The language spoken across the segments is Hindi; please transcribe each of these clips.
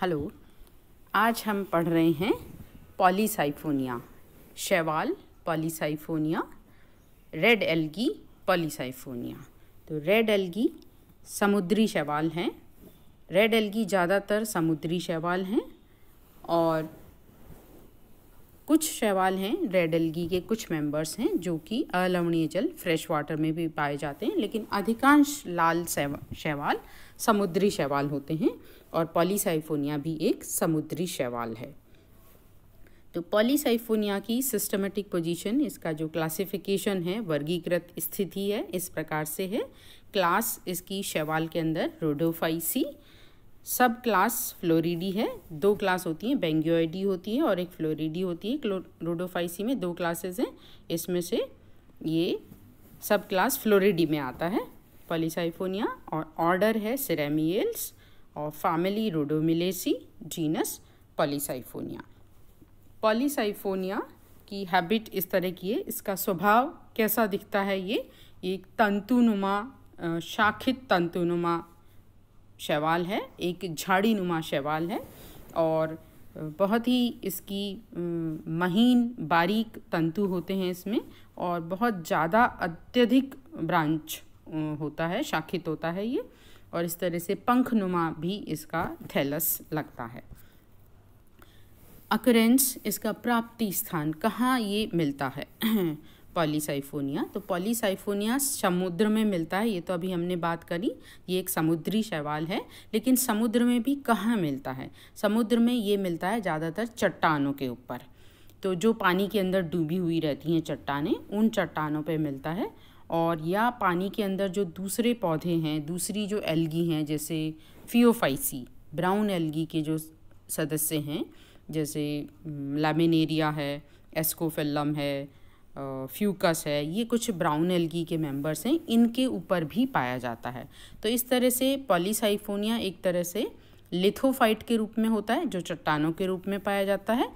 हेलो आज हम पढ़ रहे हैं पॉलीसाइफोनिया शैवाल पॉलीसाइफोनिया रेड एल्गी पॉलीसाइफोनिया तो रेड एल्गी समुद्री शैवाल हैं रेड एल्गी ज़्यादातर समुद्री शैवाल हैं और कुछ शैवाल हैं रेड एल्गी के कुछ मेंबर्स हैं जो कि अलवणीय जल फ्रेश वाटर में भी पाए जाते हैं लेकिन अधिकांश लाल शैवाल समुद्री शैवाल होते हैं और पॉलीसाइफोनिया भी एक समुद्री शैवाल है तो पॉलीसाइफोनिया की सिस्टमेटिक पोजीशन इसका जो क्लासिफिकेशन है वर्गीकृत स्थिति है इस प्रकार से है क्लास इसकी शैवाल के अंदर रोडोफाइसी सब क्लास फ्लोरिडी है दो क्लास होती हैं बेंग्योइडी होती है और एक फ्लोरिडी होती है रोडोफाइसी में दो क्लासेस हैं इसमें से ये सब क्लास फ्लोरिडी में आता है पॉलीसाइफोनिया और ऑर्डर है सिरेमियल्स और family Rhodomelaceae genus Polysiphonia Polysiphonia की हैबिट इस तरह की है इसका स्वभाव कैसा दिखता है ये ये एक तंतुनुमा शाखित तंतुनुमा शैवाल है एक झाड़ी नुमा शैवाल है और बहुत ही इसकी महीन बारीक तंतु होते हैं इसमें और बहुत ज़्यादा अत्यधिक ब्रांच होता है शाखित होता है ये और इस तरह से पंखनुमा भी इसका थैलस लगता है अकरेंस इसका प्राप्ति स्थान कहाँ ये मिलता है पॉलीसाइफोनिया तो पॉलीसाइफोनिया समुद्र में मिलता है ये तो अभी हमने बात करी ये एक समुद्री शैवाल है लेकिन समुद्र में भी कहाँ मिलता है समुद्र में ये मिलता है ज़्यादातर चट्टानों के ऊपर तो जो पानी के अंदर डूबी हुई रहती हैं चट्टाने उन चट्टानों पे मिलता है और या पानी के अंदर जो दूसरे पौधे हैं दूसरी जो एल्गी हैं जैसे फियोफाइसी ब्राउन एल्गी के जो सदस्य हैं जैसे लैमिनेरिया है एस्कोफेलम है फ्यूकस है ये कुछ ब्राउन एल्गी के मेंबर्स हैं इनके ऊपर भी पाया जाता है तो इस तरह से पॉलीसाइफोनिया एक तरह से लिथोफाइट के रूप में होता है जो चट्टानों के रूप में पाया जाता है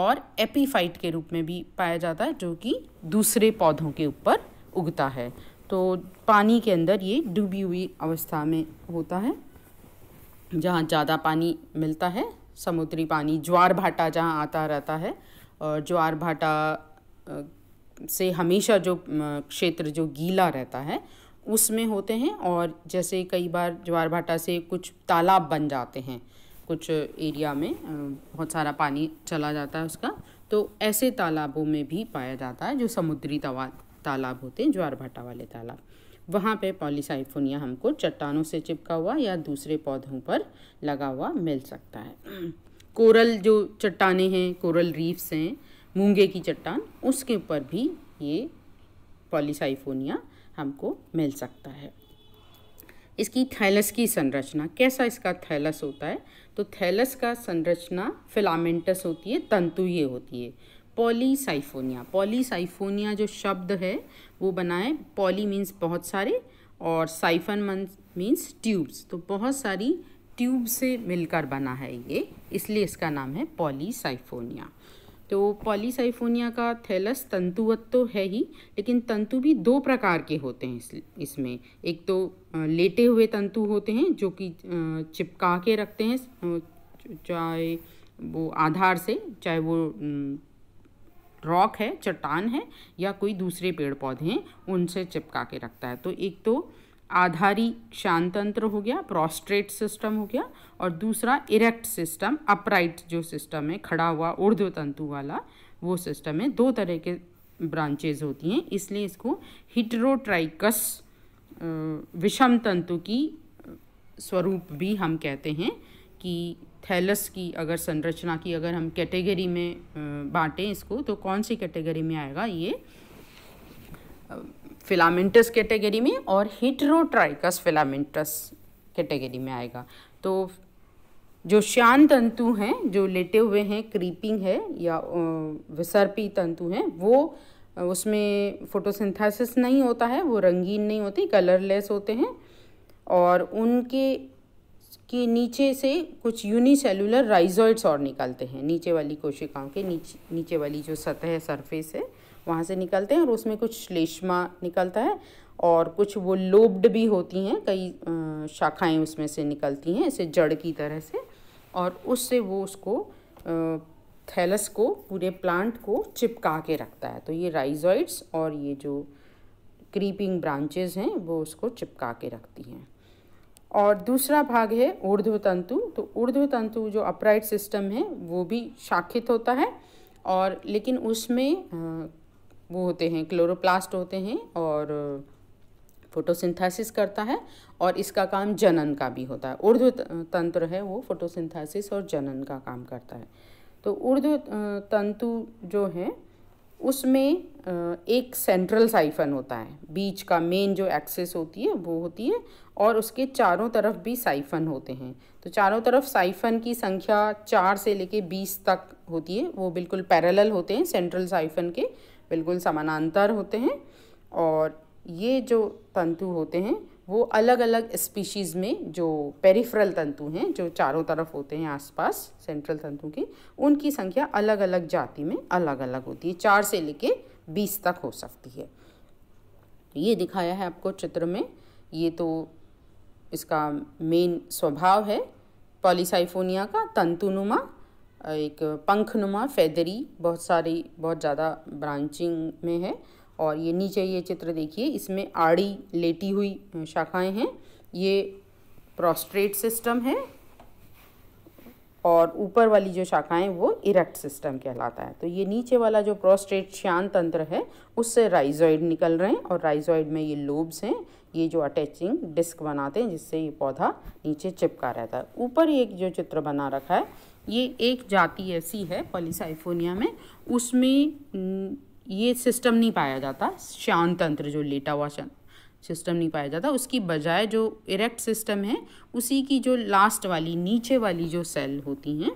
और एपीफाइट के रूप में भी पाया जाता है जो कि दूसरे पौधों के ऊपर उगता है तो पानी के अंदर ये डूबी हुई अवस्था में होता है जहाँ ज़्यादा पानी मिलता है समुद्री पानी ज्वार भाटा जहाँ आता रहता है और ज्वार भाटा से हमेशा जो क्षेत्र जो गीला रहता है उसमें होते हैं और जैसे कई बार ज्वार भाटा से कुछ तालाब बन जाते हैं कुछ एरिया में बहुत सारा पानी चला जाता है उसका तो ऐसे तालाबों में भी पाया जाता है जो समुद्री तवा तालाब होते हैं ज्वार भाटा वाले तालाब वहाँ पे पॉलीसाइफोनिया हमको चट्टानों से चिपका हुआ या दूसरे पौधों पर लगा हुआ मिल सकता है कोरल जो चट्टाने हैं कोरल रीफ्स हैं मूंगे की चट्टान उसके ऊपर भी ये पॉलीसाइफोनिया हमको मिल सकता है इसकी थैलस की संरचना कैसा इसका थैलस होता है तो थैलस का संरचना फिलामेंटस होती है तंतु ये होती है पॉलीसाइफोनिया पॉलीसाइफोनिया जो शब्द है वो बना है पॉली मीन्स बहुत सारे और साइफन मीन्स ट्यूब्स तो बहुत सारी ट्यूब से मिलकर बना है ये इसलिए इसका नाम है पॉलीसाइफोनिया तो पॉलीसाइफोनिया का थैलस तंतुवत तो है ही लेकिन तंतु भी दो प्रकार के होते हैं इस इसमें एक तो लेटे हुए तंतु होते हैं जो कि चिपका के रखते हैं चाहे वो आधार से चाहे वो रॉक है चट्टान है या कोई दूसरे पेड़ पौधे हैं उनसे चिपका के रखता है तो एक तो आधारी शांतंत्र हो गया प्रोस्ट्रेट सिस्टम हो गया और दूसरा इरेक्ट सिस्टम अपराइट जो सिस्टम है खड़ा हुआ ऊर्ध्व तंतु वाला वो सिस्टम है दो तरह के ब्रांचेज होती हैं इसलिए इसको हिटरोट्राइकस विषम तंतु की स्वरूप भी हम कहते हैं कि थैलस की अगर संरचना की अगर हम कैटेगरी में बांटें इसको तो कौन सी कैटेगरी में आएगा ये फिलामेंटस कैटेगरी में और हिटरोट्राइकस फिलामेंटस कैटेगरी में आएगा तो जो श्यान तंतु हैं जो लेटे हुए हैं क्रीपिंग है या विसर्पी तंतु हैं वो उसमें फोटोसिंथेसिस नहीं होता है वो रंगीन नहीं होती कलरलेस होते हैं और उनके कि नीचे से कुछ यूनिसेलुलर राइजॉइड्स और निकलते हैं नीचे वाली कोशिकाओं के नीचे नीचे वाली जो सतह है सरफेस है वहाँ से निकलते हैं और उसमें कुछ श्लेष्मा निकलता है और कुछ वो लोब्ड भी होती हैं कई शाखाएं उसमें से निकलती हैं ऐसे जड़ की तरह से और उससे वो उसको थैलस को पूरे प्लांट को चिपका के रखता है तो ये राइजॉइड्स और ये जो क्रीपिंग ब्रांचेज हैं वो उसको चिपका के रखती हैं और दूसरा भाग है ऊर्ध्व तंतु तो ऊर्ध्व तंतु जो अपराइट सिस्टम है वो भी शाखित होता है और लेकिन उसमें वो होते हैं क्लोरोप्लास्ट होते हैं और फोटोसिंथेसिस करता है और इसका काम जनन का भी होता है ऊर्ध्व तंत्र है वो फोटोसिंथेसिस और जनन का काम करता है तो ऊर्ध्व तंतु जो है उसमें एक सेंट्रल साइफन होता है बीच का मेन जो एक्सेस होती है वो होती है और उसके चारों तरफ भी साइफन होते हैं तो चारों तरफ साइफन की संख्या चार से लेके बीस तक होती है वो बिल्कुल पैरेलल होते हैं सेंट्रल साइफन के बिल्कुल समानांतर होते हैं और ये जो तंतु होते हैं वो अलग अलग स्पीशीज़ में जो पेरिफ्रल तंतु हैं जो चारों तरफ होते हैं आसपास सेंट्रल तंतु की उनकी संख्या अलग अलग जाति में अलग अलग होती है चार से लेके बीस तक हो सकती है ये दिखाया है आपको चित्र में ये तो इसका मेन स्वभाव है पॉलीसाइफोनिया का तंतुनुमा एक पंखनुमा फेदरी बहुत सारी बहुत ज़्यादा ब्रांचिंग में है और ये नीचे ये चित्र देखिए इसमें आड़ी लेटी हुई शाखाएं हैं ये प्रोस्ट्रेट सिस्टम है और ऊपर वाली जो शाखाएं वो इरेक्ट सिस्टम कहलाता है तो ये नीचे वाला जो प्रोस्ट्रेट श्यान तंत्र है उससे राइजॉइड निकल रहे हैं और राइजॉइड में ये लोब्स हैं ये जो अटैचिंग डिस्क बनाते हैं जिससे ये पौधा नीचे चिपका रहता है ऊपर एक जो चित्र बना रखा है ये एक जाति ऐसी है पॉलीसाइफोनिया में उसमें ये सिस्टम नहीं पाया जाता श्यान तंत्र जो लेटा हुआ सिस्टम नहीं पाया जाता उसकी बजाय जो इरेक्ट सिस्टम है उसी की जो लास्ट वाली नीचे वाली जो सेल होती हैं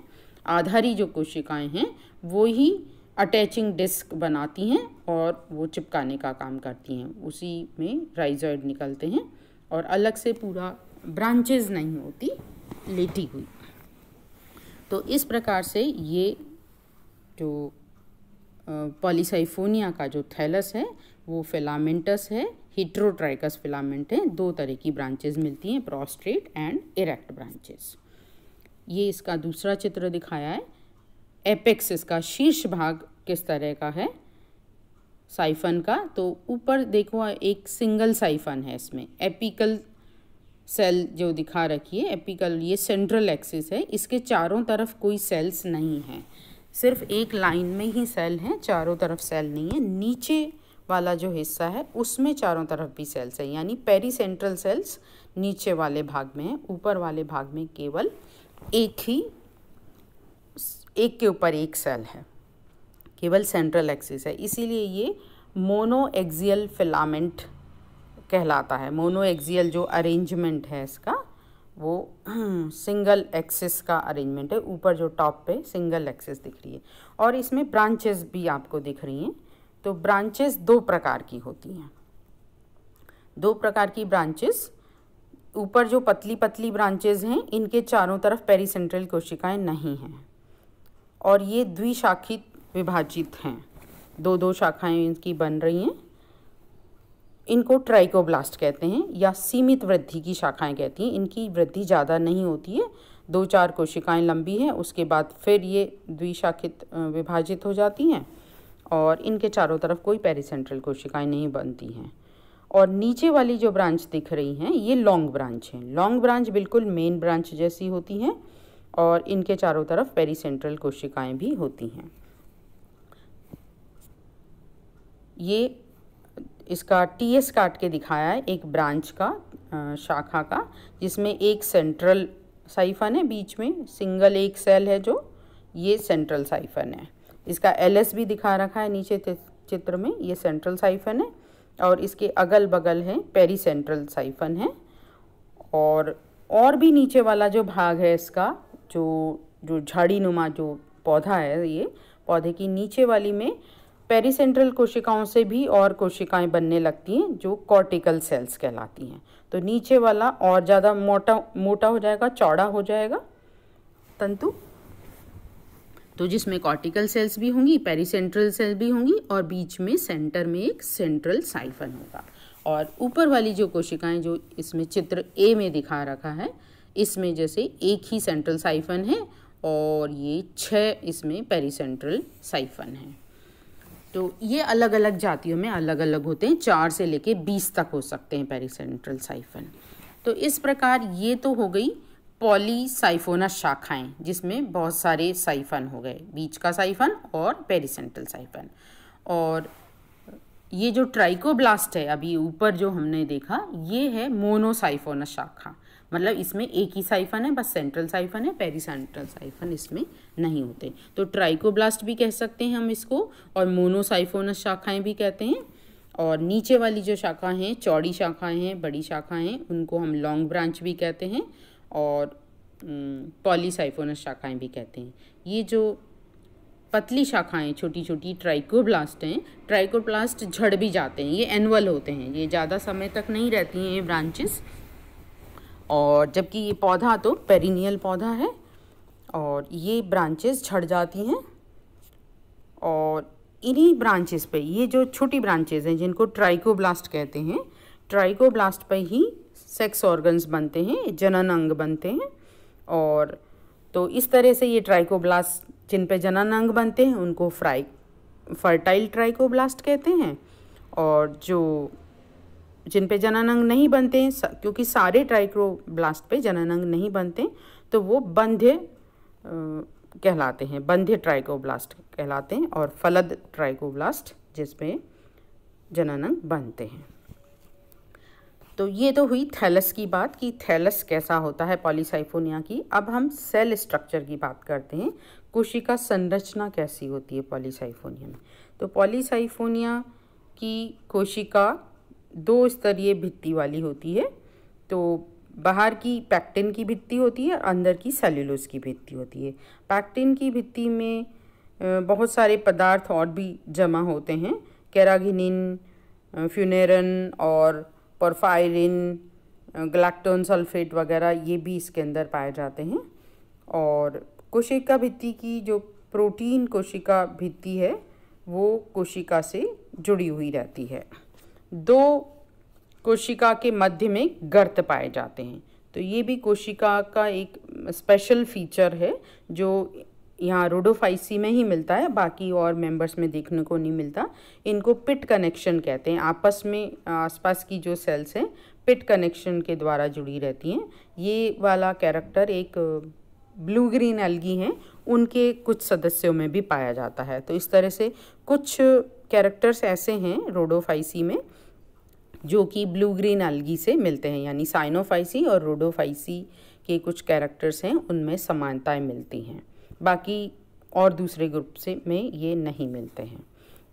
आधारी जो कोशिकाएं हैं वो ही अटैचिंग डिस्क बनाती हैं और वो चिपकाने का काम करती हैं उसी में राइजॉइड निकलते हैं और अलग से पूरा ब्रांचेज नहीं होती लेटी हुई तो इस प्रकार से ये जो पॉलीसाइफोनिया का जो थैलस है वो फिलामेंटस है हिट्रोट्राइकस फिलामेंट है दो तरह की ब्रांचेस मिलती हैं प्रोस्ट्रेट एंड इरेक्ट ब्रांचेस ये इसका दूसरा चित्र दिखाया है एपेक्स इसका शीर्ष भाग किस तरह का है साइफन का तो ऊपर देखो एक सिंगल साइफन है इसमें एपिकल सेल जो दिखा रखी है एपिकल ये सेंट्रल एक्सिस है इसके चारों तरफ कोई सेल्स नहीं हैं सिर्फ एक लाइन में ही सेल हैं चारों तरफ सेल नहीं है नीचे वाला जो हिस्सा है उसमें चारों तरफ भी सेल्स हैं यानी पेरी सेंट्रल सेल्स नीचे वाले भाग में है ऊपर वाले भाग में केवल एक ही एक के ऊपर एक सेल है केवल सेंट्रल एक्सिस है इसीलिए ये मोनो एक्जियल फिलामेंट कहलाता है मोनो एक्जियल जो अरेंजमेंट है इसका वो सिंगल एक्सेस का अरेंजमेंट है ऊपर जो टॉप पे सिंगल एक्सेस दिख रही है और इसमें ब्रांचेस भी आपको दिख रही हैं तो ब्रांचेस दो प्रकार की होती हैं दो प्रकार की ब्रांचेस ऊपर जो पतली पतली ब्रांचेस हैं इनके चारों तरफ पेरीसेंट्रल कोशिकाएं नहीं हैं और ये द्विशाखित विभाजित हैं दो दो शाखाएं इनकी बन रही हैं इनको ट्राइकोब्लास्ट कहते हैं या सीमित वृद्धि की शाखाएं कहती हैं इनकी वृद्धि ज़्यादा नहीं होती है दो चार कोशिकाएं लंबी हैं उसके बाद फिर ये द्विशाखित विभाजित हो जाती हैं और इनके चारों तरफ कोई पेरीसेंट्रल कोशिकाएं नहीं बनती हैं और नीचे वाली जो ब्रांच दिख रही हैं ये लॉन्ग ब्रांच हैं लॉन्ग ब्रांच बिल्कुल मेन ब्रांच जैसी होती हैं और इनके चारों तरफ पेरीसेंट्रल कोशिकाएँ भी होती हैं ये इसका टी एस काट के दिखाया है एक ब्रांच का शाखा का जिसमें एक सेंट्रल साइफन है बीच में सिंगल एक सेल है जो ये सेंट्रल साइफन है इसका एल एस भी दिखा रखा है नीचे चित्र में ये सेंट्रल साइफन है और इसके अगल बगल है पेरी सेंट्रल साइफन है और और भी नीचे वाला जो भाग है इसका जो जो झाड़ी नुमा जो पौधा है ये पौधे की नीचे वाली में पेरीसेंट्रल कोशिकाओं से भी और कोशिकाएं बनने लगती हैं जो कॉर्टिकल सेल्स कहलाती हैं तो नीचे वाला और ज़्यादा मोटा मोटा हो जाएगा चौड़ा हो जाएगा तंतु तो जिसमें कॉर्टिकल सेल्स भी होंगी पेरीसेंट्रल सेल भी होंगी और बीच में सेंटर में एक सेंट्रल साइफन होगा और ऊपर वाली जो कोशिकाएं जो इसमें चित्र ए में दिखा रखा है इसमें जैसे एक ही सेंट्रल साइफन है और ये छः इसमें पेरीसेंट्रल साइफन है तो ये अलग अलग जातियों में अलग अलग होते हैं चार से लेके बीस तक हो सकते हैं पेरिसेंट्रल साइफन तो इस प्रकार ये तो हो गई पॉलीसाइफोना शाखाएं जिसमें बहुत सारे साइफन हो गए बीच का साइफन और पेरिसेंट्रल साइफन और ये जो ट्राइकोब्लास्ट है अभी ऊपर जो हमने देखा ये है मोनोसाइफोना शाखा मतलब इसमें एक ही साइफन है बस सेंट्रल साइफन है पेरी सेंट्रल साइफन इसमें नहीं होते तो ट्राइकोब्लास्ट भी कह सकते हैं हम इसको और मोनोसाइफोनस शाखाएं भी कहते हैं और नीचे वाली जो शाखा हैं चौड़ी शाखाएं हैं बड़ी शाखाएं हैं उनको हम लॉन्ग ब्रांच भी कहते हैं और पॉलीसाइफोनस शाखाएँ भी कहते हैं ये जो पतली शाखाएं छोटी छोटी ट्राइकोब्लास्ट हैं ट्राइकोब्लास्ट झड़ भी जाते हैं ये एनुअल होते हैं ये ज़्यादा समय तक नहीं रहती हैं ये ब्रांचेस और जबकि ये पौधा तो पेरिनियल पौधा है और ये ब्रांचेस झड़ जाती हैं और इन्हीं ब्रांचेस पे ये जो छोटी ब्रांचेस हैं जिनको ट्राइकोब्लास्ट कहते हैं ट्राइकोब्लास्ट पे ही सेक्स ऑर्गन्स बनते हैं जनन अंग बनते हैं और तो इस तरह से ये ट्राइकोब्लास्ट जिन पे जनन अंग बनते हैं उनको फ्राई फर्टाइल ट्राइकोब्लास्ट कहते हैं और जो जिन पे जनानंग नहीं बनते हैं क्योंकि सारे ट्राइक्रोब्लास्ट पे जनानंग नहीं बनते तो वो बंध्य कहलाते हैं बंध्य ट्राइकोब्लास्ट कहलाते हैं और फलद ट्राइकोब्लास्ट जिसमें जनानंग बनते हैं तो ये तो हुई थैलस की बात कि थैलस कैसा होता है पॉलीसाइफोनिया की अब हम सेल स्ट्रक्चर की बात करते हैं कोशिका संरचना कैसी होती है पॉलीसाइफोनिया में तो पॉलीसाइफोनिया की कोशिका दो स्तरीय भित्ति वाली होती है तो बाहर की पैक्टिन की भित्ति होती है अंदर की सेल्यूलोस की भित्ति होती है पैक्टिन की भित्ति में बहुत सारे पदार्थ और भी जमा होते हैं कैरागिनिन फ्यूनेरन और परफायरिन ग्लैक्टोन सल्फेट वगैरह ये भी इसके अंदर पाए जाते हैं और कोशिका भित्ति की जो प्रोटीन कोशिका भित्ति है वो कोशिका से जुड़ी हुई रहती है दो कोशिका के मध्य में गर्त पाए जाते हैं तो ये भी कोशिका का एक स्पेशल फीचर है जो यहाँ रोडोफाइसी में ही मिलता है बाकी और मेंबर्स में देखने को नहीं मिलता इनको पिट कनेक्शन कहते हैं आपस में आसपास की जो सेल्स हैं पिट कनेक्शन के द्वारा जुड़ी रहती हैं ये वाला कैरेक्टर एक ब्लू ग्रीन एल्गी हैं उनके कुछ सदस्यों में भी पाया जाता है तो इस तरह से कुछ कैरेक्टर्स ऐसे हैं रोडोफाइसी में जो कि ब्लू ग्रीन अलगी से मिलते हैं यानी साइनोफाइसी और रोडोफाइसी के कुछ कैरेक्टर्स हैं उनमें समानताएं मिलती हैं बाकी और दूसरे ग्रुप से में ये नहीं मिलते हैं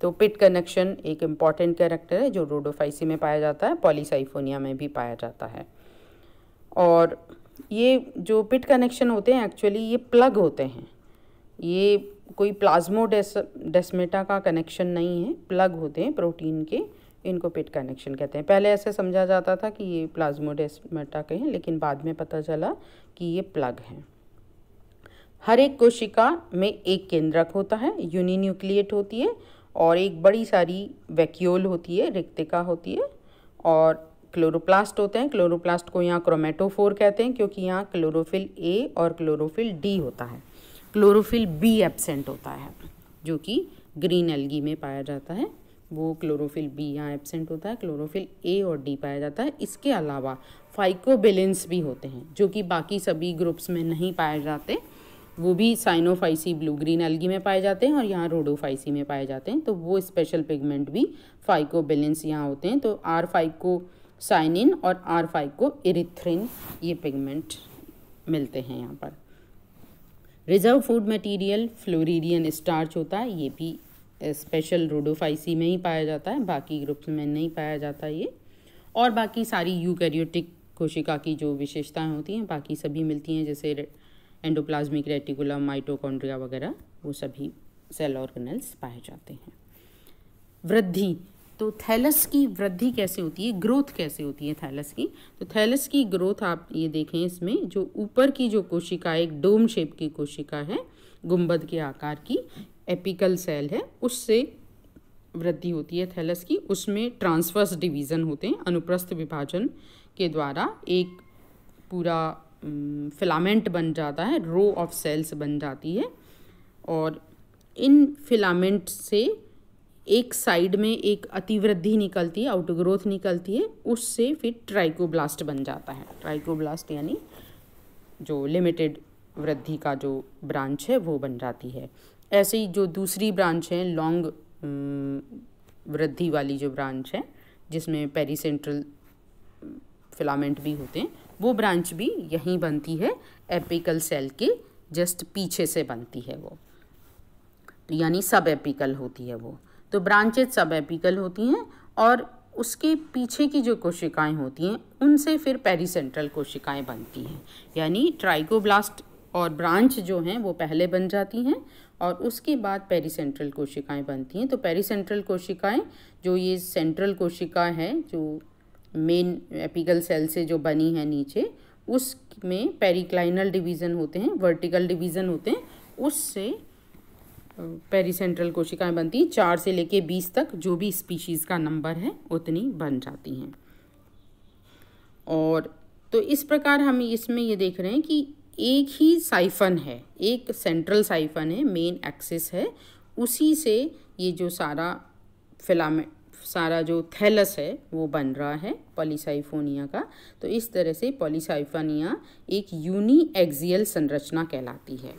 तो पिट कनेक्शन एक इम्पॉर्टेंट कैरेक्टर है जो रोडोफाइसी में पाया जाता है पॉलीसाइफोनिया में भी पाया जाता है और ये जो पिट कनेक्शन होते हैं एक्चुअली ये प्लग होते हैं ये कोई प्लाज्मोडेस डेस्मेटा का कनेक्शन नहीं है प्लग होते हैं प्रोटीन के इनको पेट कनेक्शन कहते हैं पहले ऐसे समझा जाता था कि ये प्लाज्मोडेस्मेटा के हैं लेकिन बाद में पता चला कि ये प्लग हैं हर एक कोशिका में एक केंद्रक होता है यूनिन्यूक्लिएट होती है और एक बड़ी सारी वैक्यूल होती है रिक्तिका होती है और क्लोरोप्लास्ट होते हैं क्लोरोप्लास्ट को यहाँ क्रोमेटोफोर कहते हैं क्योंकि यहाँ क्लोरोफिल ए और क्लोरोफिल डी होता है क्लोरोफिल बी एब्सेंट होता है जो कि ग्रीन एल्गी में पाया जाता है वो क्लोरोफिल बी यहाँ एब्सेंट होता है क्लोरोफिल ए और डी पाया जाता है इसके अलावा फाइकोबेलेंस भी होते हैं जो कि बाकी सभी ग्रुप्स में नहीं पाए जाते वो भी साइनोफाइसी ब्लू ग्रीन एल्गी में पाए जाते हैं और यहाँ रोडोफाइसी में पाए जाते हैं तो वो स्पेशल पिगमेंट भी फाइकोबेलेंस यहाँ होते हैं तो आर फाइको साइनिन और आर फाइको इरिथ्रिन ये पिगमेंट मिलते हैं यहाँ पर reserve food material floridean starch होता है ये भी स्पेशल रोडोफाइसी में ही पाया जाता है बाकी ग्रुप्स में नहीं पाया जाता ये और बाकी सारी यूकैरियोटिक कोशिका की जो विशेषताएं होती हैं बाकी सभी मिलती हैं जैसे एंडोप्लाज्मिक रेटिकुलम माइटोकॉन्ड्रिया वगैरह वो सभी सेल ऑर्गेनल्स पाए जाते हैं वृद्धि तो थैलस की वृद्धि कैसे होती है ग्रोथ कैसे होती है थैलस की तो थैलस की ग्रोथ आप ये देखें इसमें जो ऊपर की जो कोशिका एक डोम शेप की कोशिका है गुंबद के आकार की एपिकल सेल है उससे वृद्धि होती है थैलस की उसमें ट्रांसफर्स डिवीज़न होते हैं अनुप्रस्थ विभाजन के द्वारा एक पूरा फिलामेंट बन जाता है रो ऑफ सेल्स बन जाती है और इन फिलामेंट से एक साइड में एक अतिवृद्धि निकलती है आउटग्रोथ निकलती है उससे फिर ट्राइकोब्लास्ट बन जाता है ट्राइकोब्लास्ट यानी जो लिमिटेड वृद्धि का जो ब्रांच है वो बन जाती है ऐसे ही जो दूसरी ब्रांच है लॉन्ग वृद्धि वाली जो ब्रांच है जिसमें पेरीसेंट्रल फिलामेंट भी होते हैं वो ब्रांच भी यहीं बनती है एपिकल सेल के जस्ट पीछे से बनती है वो तो यानी सब एपिकल होती है वो तो ब्रांचेज सब एपिकल होती हैं और उसके पीछे की जो कोशिकाएं होती हैं उनसे फिर पेरीसेंट्रल कोशिकाएं बनती हैं यानी ट्राइकोब्लास्ट और ब्रांच जो हैं वो पहले बन जाती हैं और उसके बाद पेरीसेंट्रल कोशिकाएं बनती हैं तो पेरीसेंट्रल कोशिकाएं जो ये सेंट्रल कोशिका है जो मेन एपिकल सेल से जो बनी है नीचे उसमें पेरिक्लाइनल डिवीज़न होते हैं वर्टिकल डिवीज़न होते हैं उससे पेरी सेंट्रल कोशिकाएं बनती हैं चार से लेके बीस तक जो भी स्पीशीज़ का नंबर है उतनी बन जाती हैं और तो इस प्रकार हम इसमें ये देख रहे हैं कि एक ही साइफन है एक सेंट्रल साइफन है मेन एक्सिस है उसी से ये जो सारा फिलामेंट सारा जो थैलस है वो बन रहा है पॉलीसाइफोनिया का तो इस तरह से पॉलीसाइफोनिया एक यूनी एक्जियल संरचना कहलाती है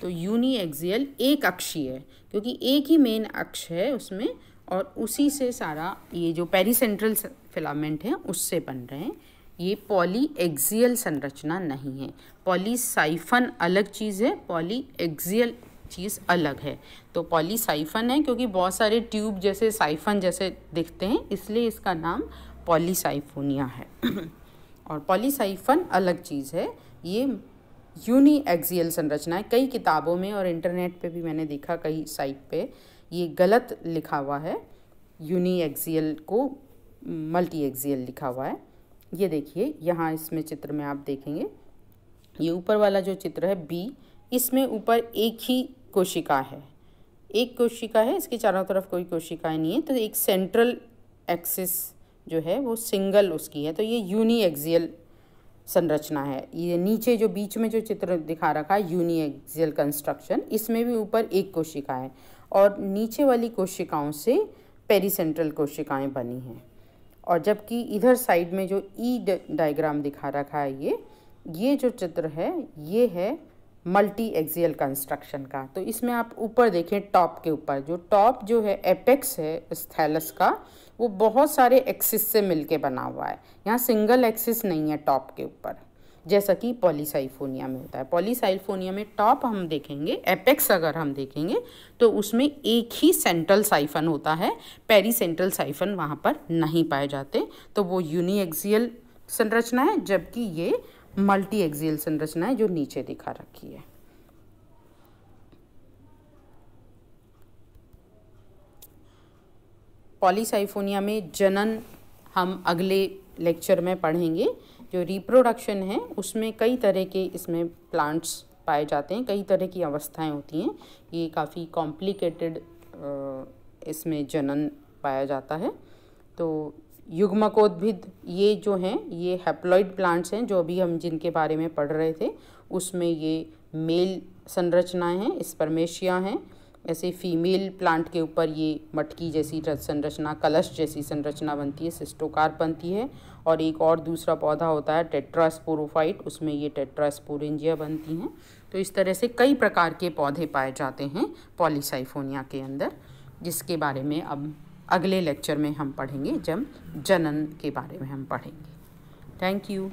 तो यूनी एक्जियल एक अक्षी है क्योंकि एक ही मेन अक्ष है उसमें और उसी से सारा ये जो पेरीसेंट्रल फिलामेंट है उससे बन रहे हैं ये पॉली एक्जियल संरचना नहीं है पॉलीसाइफन अलग चीज़ है पॉली एक्जियल चीज़ अलग है तो पॉलीसाइफन है क्योंकि बहुत सारे ट्यूब जैसे साइफन जैसे दिखते हैं इसलिए इसका नाम पॉलीसाइफोनिया है और पॉलीसाइफन अलग चीज़ है ये यूनी संरचना है कई किताबों में और इंटरनेट पे भी मैंने देखा कई साइट पे ये गलत लिखा हुआ है यूनी एक्जियल को मल्टी एक्जियल लिखा हुआ है ये देखिए यहाँ इसमें चित्र में आप देखेंगे ये ऊपर वाला जो चित्र है बी इसमें ऊपर एक ही कोशिका है एक कोशिका है इसके चारों तरफ कोई कोशिकाएँ नहीं है तो एक सेंट्रल एक्सिस जो है वो सिंगल उसकी है तो ये यूनी एक्जियल संरचना है ये नीचे जो बीच में जो चित्र दिखा रखा है यूनिएक्सियल कंस्ट्रक्शन इसमें भी ऊपर एक कोशिका है और नीचे वाली कोशिकाओं से पेरीसेंट्रल कोशिकाएं बनी हैं और जबकि इधर साइड में जो ई e डायग्राम दिखा रखा है ये ये जो चित्र है ये है मल्टी एक्सियल कंस्ट्रक्शन का तो इसमें आप ऊपर देखें टॉप के ऊपर जो टॉप जो है एपेक्स है स्थैलस का वो बहुत सारे एक्सिस से मिलके बना हुआ है यहाँ सिंगल एक्सिस नहीं है टॉप के ऊपर जैसा कि पॉलीसाइफोनिया में होता है पॉलीसाइफोनिया में टॉप हम देखेंगे एपेक्स अगर हम देखेंगे तो उसमें एक ही सेंट्रल साइफन होता है पेरी सेंट्रल साइफन वहाँ पर नहीं पाए जाते तो वो यूनिएक्सियल संरचना है जबकि ये मल्टी एक्जियल संरचना है जो नीचे दिखा रखी है पॉलीसाइफोनिया में जनन हम अगले लेक्चर में पढ़ेंगे जो रिप्रोडक्शन है उसमें कई तरह के इसमें प्लांट्स पाए जाते हैं कई तरह की अवस्थाएं होती हैं ये काफ़ी कॉम्प्लिकेटेड इसमें जनन पाया जाता है तो युग्मकोद्भिद ये जो हैं ये हैप्लॉइड प्लांट्स हैं जो अभी हम जिनके बारे में पढ़ रहे थे उसमें ये मेल संरचनाएं हैं स्पर्मेशिया हैं ऐसे फीमेल प्लांट के ऊपर ये मटकी जैसी संरचना कलश जैसी संरचना बनती है सिस्टोकार बनती है और एक और दूसरा पौधा होता है टेट्रास्पोरोफाइट उसमें ये टेट्रास्पोरेंजिया बनती हैं तो इस तरह से कई प्रकार के पौधे पाए जाते हैं पॉलीसाइफोनिया के अंदर जिसके बारे में अब अगले लेक्चर में हम पढ़ेंगे जब जनन के बारे में हम पढ़ेंगे थैंक यू